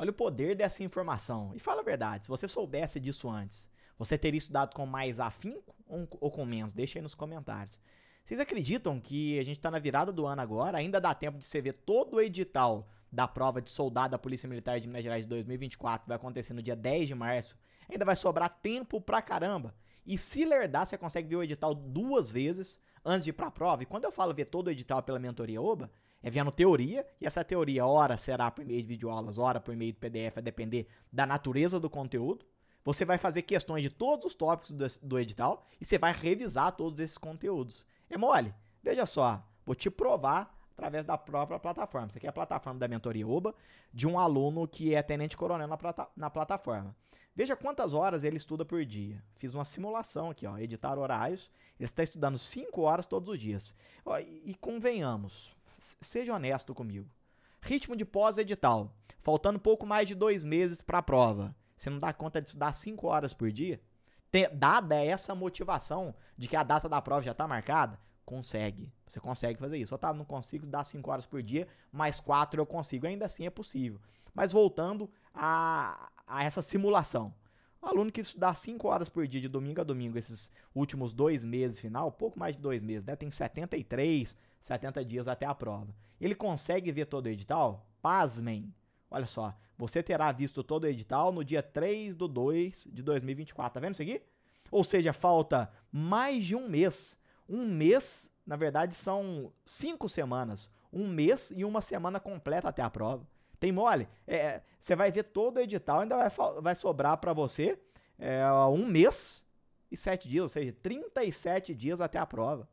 Olha o poder dessa informação. E fala a verdade, se você soubesse disso antes, você teria estudado com mais afinco ou com menos? Deixa aí nos comentários. Vocês acreditam que a gente está na virada do ano agora? Ainda dá tempo de você ver todo o edital da prova de soldado da Polícia Militar de Minas Gerais de 2024, que vai acontecer no dia 10 de março. Ainda vai sobrar tempo pra caramba. E se lerdar, você consegue ver o edital duas vezes antes de ir para a prova. E quando eu falo ver todo o edital pela mentoria OBA, é vendo teoria, e essa teoria, ora será por meio de videoaulas, ora por meio de PDF, a depender da natureza do conteúdo. Você vai fazer questões de todos os tópicos do, do edital e você vai revisar todos esses conteúdos. É mole? Veja só, vou te provar através da própria plataforma. Isso aqui é a plataforma da mentoria Oba, de um aluno que é tenente-coronel na, plata na plataforma. Veja quantas horas ele estuda por dia. Fiz uma simulação aqui, ó, editar horários. Ele está estudando 5 horas todos os dias. Ó, e, e convenhamos, seja honesto comigo. Ritmo de pós-edital. Faltando pouco mais de dois meses para a prova. Você não dá conta de estudar 5 horas por dia? dada essa motivação de que a data da prova já está marcada, Consegue. Você consegue fazer isso. Só tá, não consigo dar 5 horas por dia, mais 4 eu consigo. Ainda assim é possível. Mas voltando a, a essa simulação. O aluno que estudar 5 horas por dia de domingo a domingo, esses últimos dois meses final, pouco mais de dois meses, né? Tem 73, 70 dias até a prova. Ele consegue ver todo o edital? Pasmem! Olha só, você terá visto todo o edital no dia 3 do 2 de 2024. Tá vendo isso aqui? Ou seja, falta mais de um mês um mês, na verdade, são cinco semanas. Um mês e uma semana completa até a prova. Tem mole. É, é, você é, vai ver todo o edital, ainda vai, vai sobrar para você é, um mês e sete dias, ou seja, 37 dias até a prova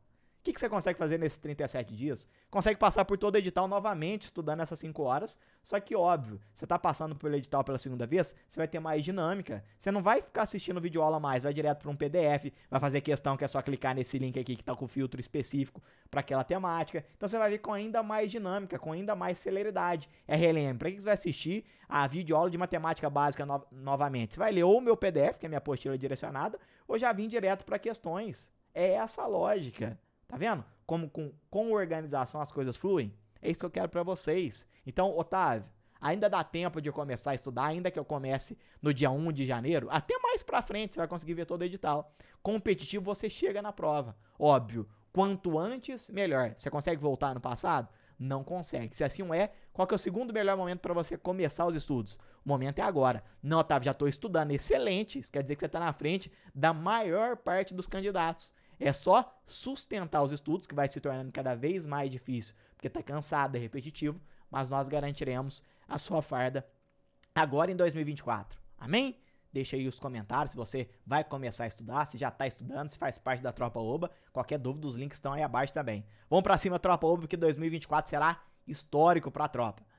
que, que você consegue fazer nesses 37 dias? Consegue passar por todo o edital novamente, estudando essas 5 horas. Só que, óbvio, você está passando pelo edital pela segunda vez, você vai ter mais dinâmica. Você não vai ficar assistindo vídeo aula mais, vai direto para um PDF, vai fazer questão que é só clicar nesse link aqui que está com filtro específico para aquela temática. Então você vai ver com ainda mais dinâmica, com ainda mais celeridade. É RLM, para que você vai assistir a vídeo aula de matemática básica no novamente? Você vai ler ou o meu PDF, que é minha apostila direcionada, ou já vim direto para questões. É essa a lógica. Tá vendo? Como com, com organização as coisas fluem? É isso que eu quero para vocês. Então, Otávio, ainda dá tempo de eu começar a estudar, ainda que eu comece no dia 1 de janeiro, até mais para frente você vai conseguir ver todo o edital. Competitivo você chega na prova. Óbvio, quanto antes, melhor. Você consegue voltar no passado? Não consegue. Se assim é, qual que é o segundo melhor momento para você começar os estudos? O momento é agora. Não, Otávio, já estou estudando. Excelente. Isso quer dizer que você está na frente da maior parte dos candidatos. É só sustentar os estudos, que vai se tornando cada vez mais difícil, porque está cansado, é repetitivo, mas nós garantiremos a sua farda agora em 2024. Amém? Deixa aí os comentários se você vai começar a estudar, se já está estudando, se faz parte da Tropa Oba. Qualquer dúvida, os links estão aí abaixo também. Vamos para cima, Tropa Oba, porque 2024 será histórico para a tropa.